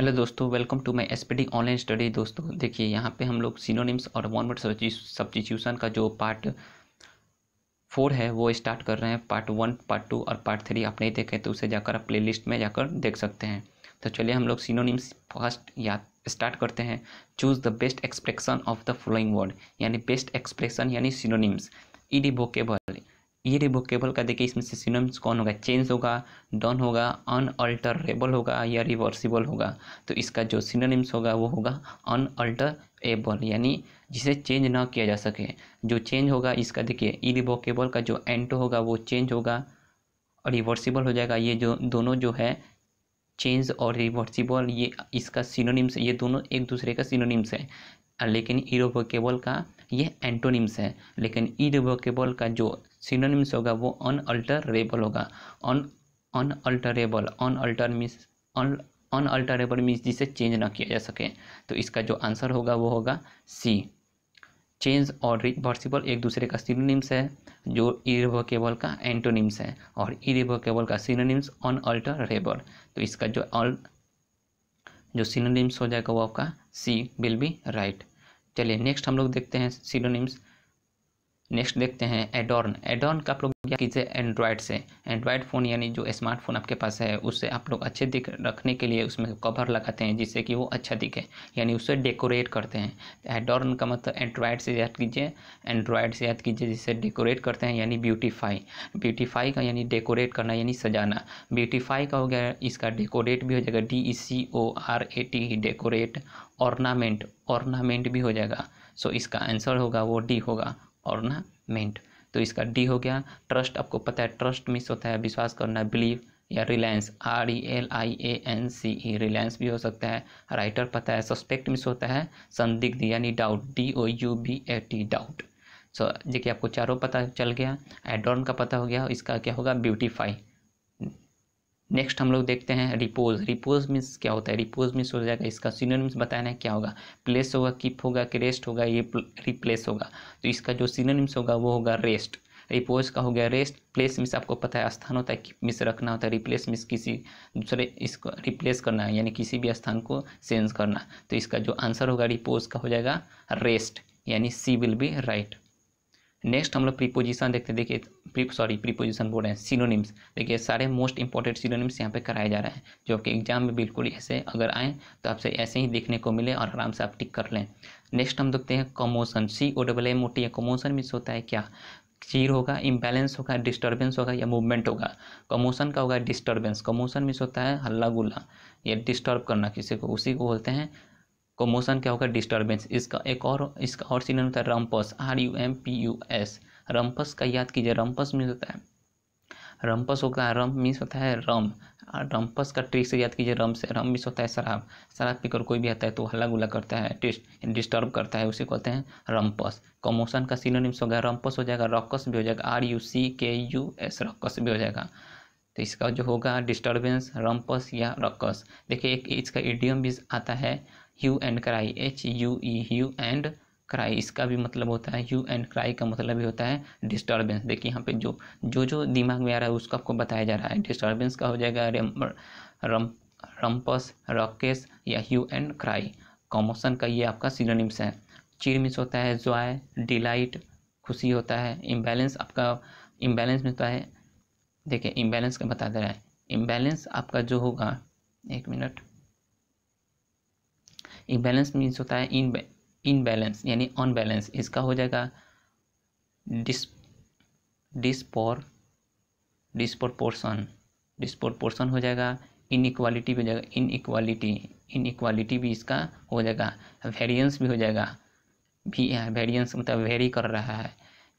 hello दोस्तों welcome to my S P D online study दोस्तों देखिए यहाँ पे हम लोग सिनोनिम्स और वन वर्ड सब्सटीट्यूशन का जो पार्ट फोर है वो स्टार्ट कर रहे हैं पार्ट वन पार्ट टू और पार्ट थ्री आप नहीं देखें तो उसे जाकर आप प्लेलिस्ट में जाकर देख सकते हैं तो चलिए हम लोग सिनोनिम्स फर्स्ट या स्टार्ट करते हैं choose the best expression of the following word यानी बेस्ट एक्सप्रेशन यानी सिनोनिम्स इडी वोकेबल रिवोकेबल का देखिए इसमें से सिनम्स कौन होगा चेंज होगा डॉन होगा अनअल्टरेबल होगा या रिवर्सिबल होगा तो इसका जो सिनोनिम्स होगा वो होगा अनअल्टरेबल यानी जिसे चेंज ना किया जा सके जो चेंज होगा इसका देखिए ई रिवोकेबल का जो एंटो होगा वो चेंज होगा रिवर्सिबल हो जाएगा ये जो दोनों जो है चेंज और रिवर्सिबल ये इसका सिनोनिम्स ये दोनों एक दूसरे का सिनोनिम्स है लेकिन इरिवोकेबल का ये एंटोनिम्स है लेकिन इरिवोकेबल का जो सिनोनिम्स होगा वो अनअल्टरेबल होगा un unalterable unalter means unalterable means जिसे चेंज ना किया जा सके तो इसका जो आंसर होगा वो होगा सी चेंज और रिवर्सिबल एक दूसरे का सिनोनिम्स है जो इरेवोकेबल का एंटोनिम्स है और इरेवोकेबल का सिनोनिम्स अनअल्टरेबल तो इसका जो अल जो सिनोनिम्स हो जाएगा वो आपका सी विल बी राइट चलिए नेक्स्ट हम लोग देखते हैं सिनोनिम्स नेक्स्ट देखते हैं एडोर्न एडोर्न का आप लोग क्या कीजिए एंड्रॉयड से एंड्रॉयड फ़ोन यानी जो स्मार्टफोन आपके पास है उससे आप लोग अच्छे दिख रखने के लिए उसमें कवर लगाते हैं जिससे कि वो अच्छा दिखे यानी उसे डेकोरेट करते हैं एडोर्न का मतलब एंड्रॉयड से याद कीजिए एंड्रॉयड से याद कीजिए जिससे डेकोरेट करते हैं यानी ब्यूटीफाई ब्यूटीफाई का यानी डेकोरेट करना यानी सजाना ब्यूटीफाई का हो गया इसका डेकोरेट भी हो जाएगा D E C O R A T decorate ornament ornament भी हो जाएगा सो so, इसका आंसर होगा वो डी होगा ऑर्नामेंट तो इसका डी हो गया ट्रस्ट आपको पता है ट्रस्ट मिस होता है विश्वास करना बिलीव या reliance R E L I A N C E reliance भी हो सकता है राइटर पता है सस्पेक्ट मिस होता है संदिग्ध यानी doubt D O U B T doubt so सो देखिए आपको चारों पता चल गया एडोन का पता हो गया इसका क्या होगा ब्यूटीफाई नेक्स्ट हम लोग देखते हैं रिपोज रिपोज मीन्स क्या होता है रिपोज मीन्स हो जाएगा इसका सीनोनिम्स बताना है क्या होगा प्लेस होगा किप होगा कि रेस्ट होगा ये रिप्लेस होगा तो इसका जो सीनोनिम्स होगा वो होगा रेस्ट रिपोज का हो गया रेस्ट प्लेस मिस आपको पता है स्थान होता है कि मिस रखना होता है रिप्लेस मिस किसी दूसरे इसको रिप्लेस करना है यानी किसी भी स्थान को चेंज करना तो इसका जो आंसर होगा रिपोज का हो जाएगा रेस्ट यानी C will be right next हम लोग प्रीपोजिशन देखते देखिए प्री सॉरी प्रीपोजिशन बोल रहे हैं सिनोनिम्स देखिए सारे मोस्ट इंपॉर्टेंट सिनोनिम्स यहाँ पे कराए जा रहे हैं जो आपके एग्जाम में बिल्कुल ऐसे अगर आए तो आपसे ऐसे ही देखने को मिले और आराम से आप टिक कर लें नेक्स्ट हम देखते हैं commotion C O double M O T commotion means होता है क्या चीर होगा इम्बैलेंस होगा डिस्टर्बेंस होगा या मूवमेंट होगा कमोशन का होगा डिस्टर्बेंस कमोशन मीन्स होता है हल्ला गुल्ला या डिस्टर्ब करना किसी को उसी को बोलते हैं मोशन क्या होगा डिस्टर्बेंस इसका एक और इसका और सीनियर होता है rumpus R U M P U S rumpus का याद कीजिए रम्पस मीन होता है रम्पस होता है रम मीन्स होता है रम रम्पस का ट्रिक से याद कीजिए रम से रम मीन्स होता है शराब शराब पीकर कोई भी आता है तो हल्ला गुला करता है डिस्टर्ब करता है उसे कहते हैं रम्पस कमोशन का सीनोनिम्स हो गया रम्पस हो जाएगा रॉकस भी हो जाएगा आर यू सी के यू एस रॉकस भी हो जाएगा तो इसका जो होगा डिस्टर्बेंस रम्पस या रॉकस देखिए एक इसका इडियम भी आता है hue and cry H U E hue and cry इसका भी मतलब होता है ह्यू एंड क्राई का मतलब भी होता है डिस्टर्बेंस देखिए यहाँ पे जो जो जो दिमाग में आ रहा है उसको आपको बताया जा रहा है डिस्टर्बेंस का हो जाएगा रम रम रम्पस रॉकेस या ह्यू एंड क्राई कॉमोशन का ये आपका सिनोनिम्स है चिरमिस होता है जॉय डिलाइट खुशी होता है इम्बैलेंस आपका इम्बैलेंस में होता है देखिए इम्बैलेंस का बता दे रहा है इम्बैलेंस आपका जो होगा एक मिनट इम्बैलेंस मीन्स होता है इन इनबैलेंस यानी अनबैलेंस इसका हो जाएगा डिस डिसपोर डिस्पोर्पोर्सन डिस्पोर्पोर्सन हो जाएगा इन इक्वालिटी भी हो जाएगा इन इक्वालिटी इन इक्वालिटी भी इसका हो जाएगा वेरियंस भी हो जाएगा भी वेरियंस मतलब वेरी कर रहा है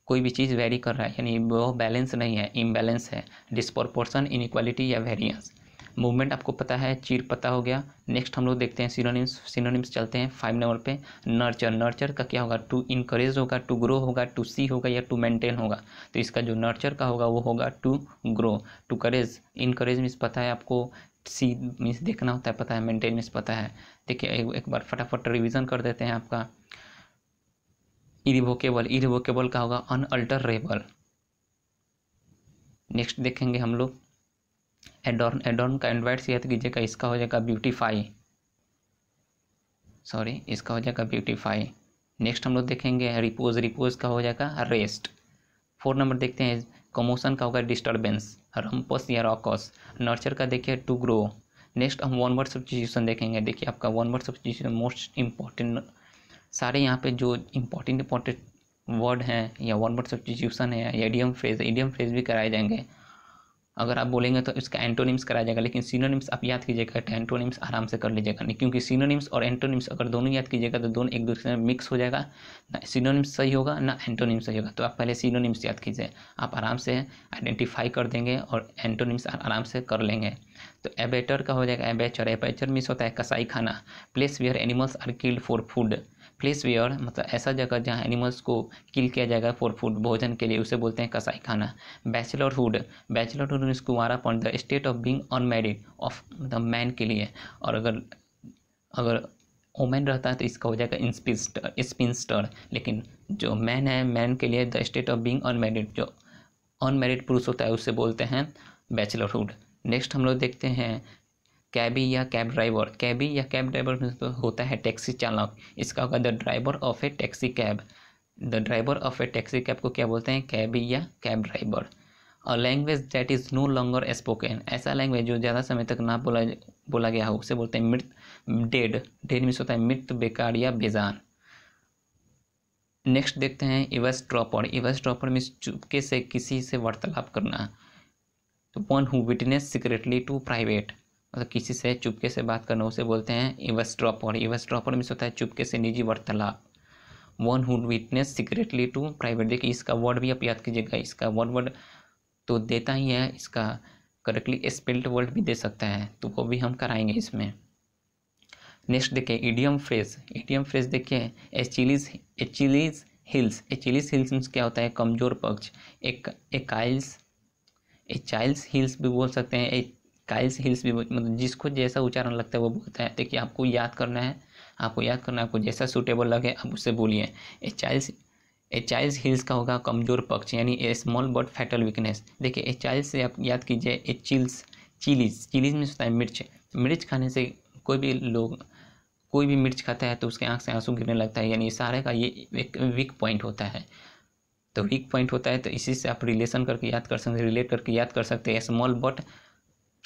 कोई भी चीज़ वेरी कर रहा है यानी वो बैलेंस नहीं है इम्बैलेंस है डिस्पोर्पोर्सन इनइक्वालिटी या वेरियंस मूवमेंट आपको पता है चीर पता हो गया नेक्स्ट हम लोग देखते हैं सिनोनिम्स सिनोनिम्स चलते हैं फाइव नंबर पे नर्चर नर्चर का क्या होगा टू इनकरेज होगा टू ग्रो होगा टू सी होगा या टू मेंटेन होगा तो इसका जो नर्चर का होगा वो होगा to grow to courage encourage means पता है आपको सी मीन्स देखना होता है पता है मेंटेन मीन्स पता है देखिए एक, एक बार फटाफट रिविज़न कर देते हैं आपका इरिवोकेबल इरिवोकेबल का होगा अनअल्टरेबल नेक्स्ट देखेंगे हम लोग एडोर्न एडोर्न का एंड्रॉइड शेयर कीजिएगा इसका हो जाएगा ब्यूटीफाई सॉरी इसका हो जाएगा ब्यूटीफाई नेक्स्ट हम लोग देखेंगे रिपोज रिपोज का हो जाएगा रेस्ट फोर नंबर देखते हैं कमोशन का होगा डिस्टर्बेंस रम्पस या रॉकस नर्चर का देखिए टू ग्रो नेक्स्ट हम वन वर्ड सब्सटीट्यूशन देखेंगे देखिए आपका one word substitution most important सारे यहाँ पे जो इम्पोर्टेंट इम्पोर्टेंट वर्ड हैं या वन वर्ड सब्सटीट्यूशन है या एडियम फ्रेज एडियम फ्रेज भी कराए जाएंगे अगर आप बोलेंगे तो इसका एंटोनिम्स कराया जाएगा लेकिन सीनोनिम्स आप याद कीजिएगा तो एंटोनिम्स आराम से कर लीजिएगा नहीं क्योंकि सीनोनिम्स और एंटोनिम्स अगर दोनों याद कीजिएगा तो दोनों एक दूसरे में मिक्स हो जाएगा ना सीनोनिम्स सही होगा ना एंटोनिम्स सही होगा तो आप पहले सीनोनिम्स याद कीजिए आप आराम से आइडेंटिफाई कर देंगे और एंटोनिम्स आराम से कर लेंगे तो एबेटर का हो जाएगा एबेचर एबेचर मीन्स होता है कसाई खाना place where animals are killed for food place where मतलब ऐसा जगह जहाँ एनिमल्स को किल किया जाएगा फॉर फूड भोजन के लिए उसे बोलते हैं कसाई खाना बैचलरहुड बैचलरहुड कुमारा point the state of being unmarried of the man के लिए और अगर अगर ओमेन रहता है तो इसका हो जाएगा इंस्पिस्टर स्पिंस्टर लेकिन जो मैन है मैन के लिए the state of being unmarried जो अनमेरिड पुरुष होता है उसे बोलते हैं बैचलरहुड नेक्स्ट हम लोग देखते हैं कैबी या कैब ड्राइवर कैबी या कैब ड्राइवर तो होता है टैक्सी चालक इसका होगा the driver of a taxi cab the driver of a taxi cab को क्या बोलते हैं कैबी या cab driver a language that is no longer spoken ऐसा लैंग्वेज जो ज़्यादा समय तक ना बोला बोला गया हो उसे बोलते हैं मृत डेड डेड मीन्स होता है मृत बेकार या बेजान नेक्स्ट देखते हैं इवेस ड्रॉपर इवेस ट्रॉपर मीन्स चुपके से किसी से वार्तालाप करना one who witness secretly to private मतलब किसी से चुपके से बात करना उसे बोलते हैं इवस्ट्रॉपर इवस्ट्रॉपर में होता है चुपके से निजी वार्तालाप one who'd witness secretly to private देखिए इसका वर्ड भी आप याद कीजिएगा इसका वन वर्ड तो देता ही है इसका करेक्टली स्पेल्ड वर्ड भी दे सकता है तो वो भी हम कराएंगे इसमें नेक्स्ट देखिए ईडियम फ्रेज ईडियम फ्रेज देखिए Achilles Achilles heels Achilles heels means क्या होता है कमज़ोर पक्ष एक एक एचाइल्स हिल्स भी बोल सकते हैं काइल्स हिल्स भी मतलब जिसको जैसा उच्चारण लगता है वो बोलता है देखिए आपको याद करना है आपको याद करना है आपको जैसा सूटेबल लगे आप उससे बोलिए ए चाइल्स ए चाइल्स हिल्स का होगा कमजोर पक्ष यानी a small but fatal weakness देखिए ए चाइल्स से आप याद कीजिए ए चिल्स चिलीज चिलीज में होता है मिर्च मिर्च खाने से कोई भी लोग कोई भी मिर्च खाता है तो उसके आँख से आंसू गिरने लगता है यानी सारे का ये एक वीक पॉइंट होता है तो वीक पॉइंट होता है तो इसी से आप रिलेशन करके याद कर सकते रिलेट करके याद कर सकते हैं small but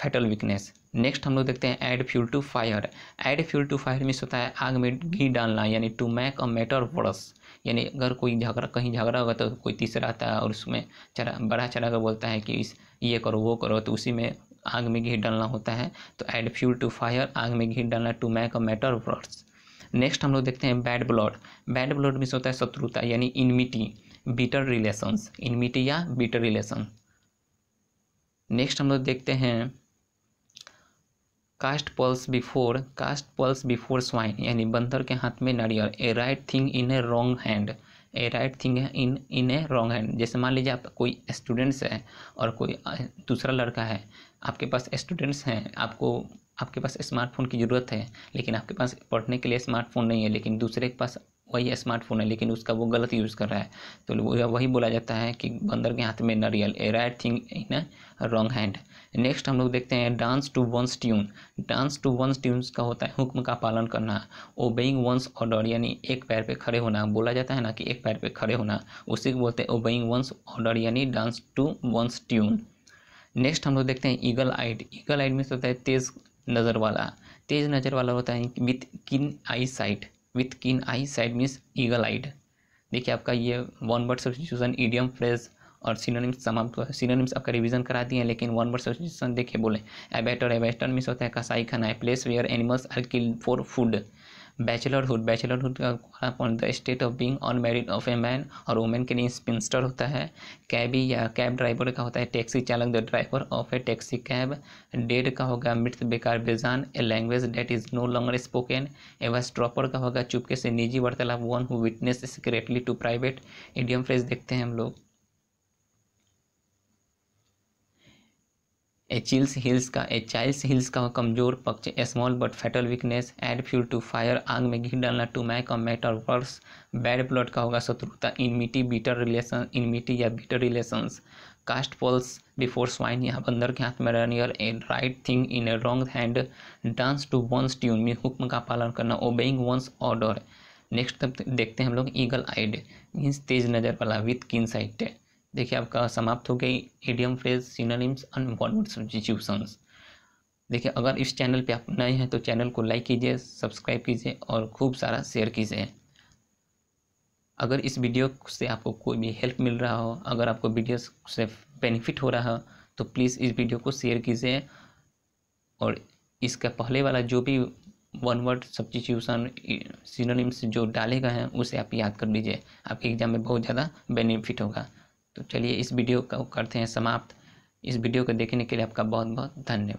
fatal weakness next हम लोग देखते हैं add fuel to fire add fuel to fire means होता है आग में घी डालना यानी to make a matter worse यानी अगर कोई झगड़ा कहीं झगड़ा होगा तो कोई तीसरा आता है और उसमें चरा बड़ा चरा कर बोलता है कि इस ये करो वो करो तो उसी में आग में घी डालना होता है तो ऐड फ्यूल टू फायर आग में घी डालना to make a matter worse next हम लोग देखते हैं बैड ब्लड बैड ब्लड मीस होता है शत्रुता यानी इनमिटी बीटर रिलेशंस इनमिटी या बीटर रिलेशन नेक्स्ट हम लोग देखते हैं cast pearls before cast pearls before swine यानी बंदर के हाथ में नारियल a right thing in a wrong hand a right thing in in a wrong hand जैसे मान लीजिए आप कोई स्टूडेंट्स है और कोई दूसरा लड़का है आपके पास स्टूडेंट्स हैं आपको आपके पास स्मार्टफोन की ज़रूरत है लेकिन आपके पास पढ़ने के लिए स्मार्टफोन नहीं है लेकिन दूसरे के पास वही स्मार्टफोन है लेकिन उसका वो गलत यूज़ कर रहा है तो वही बोला जाता है कि बंदर के हाथ में नारियल a right thing in wrong hand next हम लोग देखते हैं dance to one's tune dance to one's tunes का होता है हुक्म का पालन करना ओबेइंग वंस ऑर्डर यानी एक पैर पे खड़े होना बोला जाता है ना कि एक पैर पे खड़े होना उसी को बोलते हैं ओबेइंग वंस ऑर्डर यानी dance to one's tune next हम लोग देखते हैं eagle eyed eagle eyed means होता है तेज़ नज़र वाला तेज़ नज़र वाला होता है with keen eye sight with keen eye sight means eagle eyed देखिए आपका ये one word substitution idiom phrase और सिनोनिम्स तमाम तो सिनोनिम्स आपका रिविजन करा दिए लेकिन वन वर्ड सब्सटीट्यूशन देखिए बोले एबेटर एबेस्टर मिस होता है कसाई खाना है place where animals are kill for food bachelorhood bachelorhood का the state of being unmarried of a man और वुमेन के लिए स्पिंस्टर होता है कैबी या कैब ड्राइवर का होता है टैक्सी चालक the driver of a taxi cab dead का होगा मृत बेकार बेजान a language that is no longer spoken eavesdropper का होगा चुपके से निजी वार्तालाप one who witness secretly to private idiom phrase देखते हैं हम लोग एचिल्स हिल्स का एचाइल्स हिल्स का कमजोर पक्ष small but fatal weakness add fuel to fire आग में घी डालना to make a matter worse bad blood का होगा शत्रुता इनमिटी बीटर रिलेशन इनमिटी या bitter relations cast pearls before swine यहाँ बंदर के हाथ में रनियर a right thing in a wrong hand dance to one's tune में हुक्म का पालन करना ओबेइंग वंस ऑर्डर नेक्स्ट देखते हैं हम लोग ईगल आइड मीन्स तेज नज़र वाला विथ किन साइट देखिए आपका समाप्त हो गया idiom phrase synonyms unformed substitutions देखिए अगर इस चैनल पे आप नए हैं तो चैनल को लाइक कीजिए सब्सक्राइब कीजिए और खूब सारा शेयर कीजिए अगर इस वीडियो से आपको कोई भी हेल्प मिल रहा हो अगर आपको वीडियो से बेनिफिट हो रहा हो तो प्लीज़ इस वीडियो को शेयर कीजिए और इसका पहले वाला जो भी वन वर्ड सब्सटीट्यूशन सिनोनिम्स जो डाले गए हैं उसे आप याद कर लीजिए आपके एग्ज़ाम में बहुत ज़्यादा बेनिफिट होगा तो चलिए इस वीडियो को करते हैं समाप्त इस वीडियो को देखने के लिए आपका बहुत बहुत धन्यवाद